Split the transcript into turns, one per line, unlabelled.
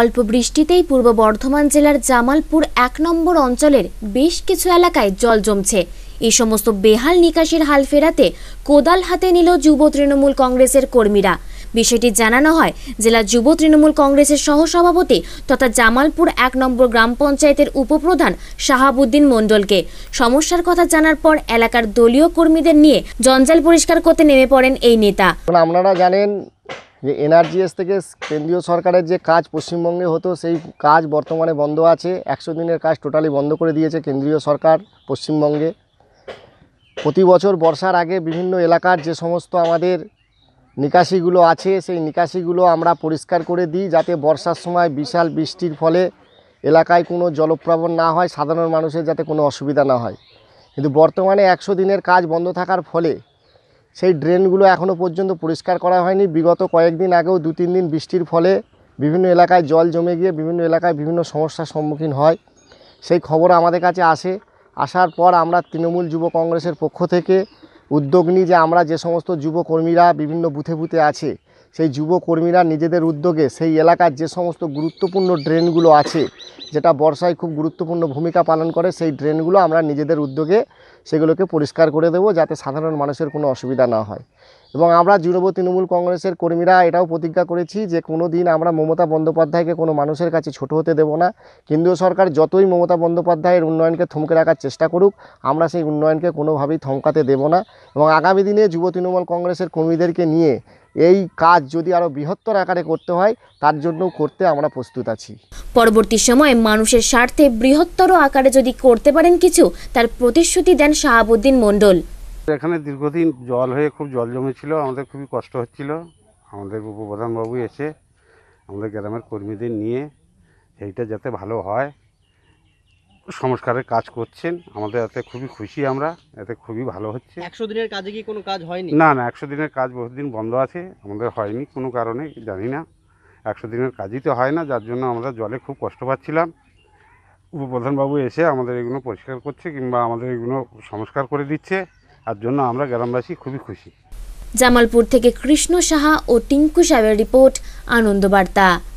অল্প বৃষ্টিতেই পূর্ব বর্ধমান জেলার জামালপুর এক নম্বর অঞ্চলের বেশ কিছু এলাকায় জল জমছে এই সমস্ত বেহাল নিকাশের হাল ফেরাতে কোদাল হাতে নিল যুব তৃণমূল কংগ্রেসের কর্মীরা বিষয়টি জানানো হয় জেলা যুব তৃণমূল কংগ্রেসের সহসভাপতি তথা জামালপুর এক নম্বর গ্রাম পঞ্চায়েতের উপপ্রধান শাহাবুদ্দিন মণ্ডলকে সমস্যার কথা জানার পর এলাকার দলীয় কর্মীদের নিয়ে জঞ্জাল পরিষ্কার করতে নেমে পড়েন এই নেতা
আপনারা জানেন যে এনআরজিএস থেকে কেন্দ্রীয় সরকারের যে কাজ পশ্চিমবঙ্গে হতো সেই কাজ বর্তমানে বন্ধ আছে একশো দিনের কাজ টোটালি বন্ধ করে দিয়েছে কেন্দ্রীয় সরকার পশ্চিমবঙ্গে প্রতি বছর বর্ষার আগে বিভিন্ন এলাকার যে সমস্ত আমাদের নিকাশিগুলো আছে সেই নিকাশিগুলো আমরা পরিষ্কার করে দিই যাতে বর্ষার সময় বিশাল বৃষ্টির ফলে এলাকায় কোনো জলপ্রবণ না হয় সাধারণ মানুষের যাতে কোনো অসুবিধা না হয় কিন্তু বর্তমানে একশো দিনের কাজ বন্ধ থাকার ফলে সেই ড্রেনগুলো এখনও পর্যন্ত পরিষ্কার করা হয়নি বিগত কয়েকদিন আগেও দু তিন দিন বৃষ্টির ফলে বিভিন্ন এলাকায় জল জমে গিয়ে বিভিন্ন এলাকায় বিভিন্ন সমস্যার সম্মুখীন হয় সেই খবর আমাদের কাছে আসে আসার পর আমরা তৃণমূল যুব কংগ্রেসের পক্ষ থেকে উদ্যোগ নিই যে আমরা যে সমস্ত যুবকর্মীরা বিভিন্ন বুথে বুথে আছে সেই যুবকর্মীরা নিজেদের উদ্যোগে সেই এলাকার যে সমস্ত গুরুত্বপূর্ণ ড্রেনগুলো আছে যেটা বর্ষায় খুব গুরুত্বপূর্ণ ভূমিকা পালন করে সেই ড্রেনগুলো আমরা নিজেদের উদ্যোগে সেগুলোকে পরিষ্কার করে দেবো যাতে সাধারণ মানুষের কোনো অসুবিধা না হয় এবং আমরা যুব তৃণমূল কংগ্রেসের কর্মীরা এটাও প্রতিজ্ঞা করেছি যে কোনো দিন আমরা মমতা বন্দ্যোপাধ্যায়কে কোনো মানুষের কাছে ছোট হতে দেব না কেন্দ্রীয় সরকার যতই মমতা বন্দ্যোপাধ্যায়ের উন্নয়নকে থমকে রাখার চেষ্টা করুক আমরা সেই উন্নয়নকে কোনোভাবেই থমকাতে দেব না এবং আগামী দিনে যুব তৃণমূল কংগ্রেসের কর্মীদেরকে নিয়ে এই কাজ যদি আরও বৃহত্তর আকারে করতে হয় তার জন্য করতে আমরা প্রস্তুত আছি
পরবর্তী সময়ে মানুষের স্বার্থে বৃহত্তর আকারে যদি করতে পারেন কিছু তার প্রতিশ্রুতি দেন শাহাবুদ্দিন মন্ডল
এখানে দীর্ঘদিন জল হয়ে খুব জল জমেছিল আমাদের খুবই কষ্ট হচ্ছিল আমাদের উপপ্রধানবাবু এসে আমাদের গ্রামের কর্মীদের নিয়ে সেইটা যাতে ভালো হয় সংস্কারের কাজ করছেন আমাদের এতে খুবই খুশি আমরা এতে খুবই ভালো হচ্ছে
একশো দিনের কাজে কি কোনো কাজ হয়নি
না না একশো দিনের কাজ বহুদিন বন্ধ আছে আমাদের হয়নি কোনো কারণে জানি না একশো দিনের কাজই তো হয় না যার জন্য আমরা জলে খুব কষ্ট পাচ্ছিলাম উপপ্রধানবাবু এসে আমাদের এগুলো পরিষ্কার করছে কিংবা আমাদের এগুলো সংস্কার করে দিচ্ছে তার জন্য আমরা গ্রামবাসী খুবই খুশি
জামালপুর থেকে কৃষ্ণ সাহা ও টিঙ্কু সাহেবের রিপোর্ট আনন্দবার্তা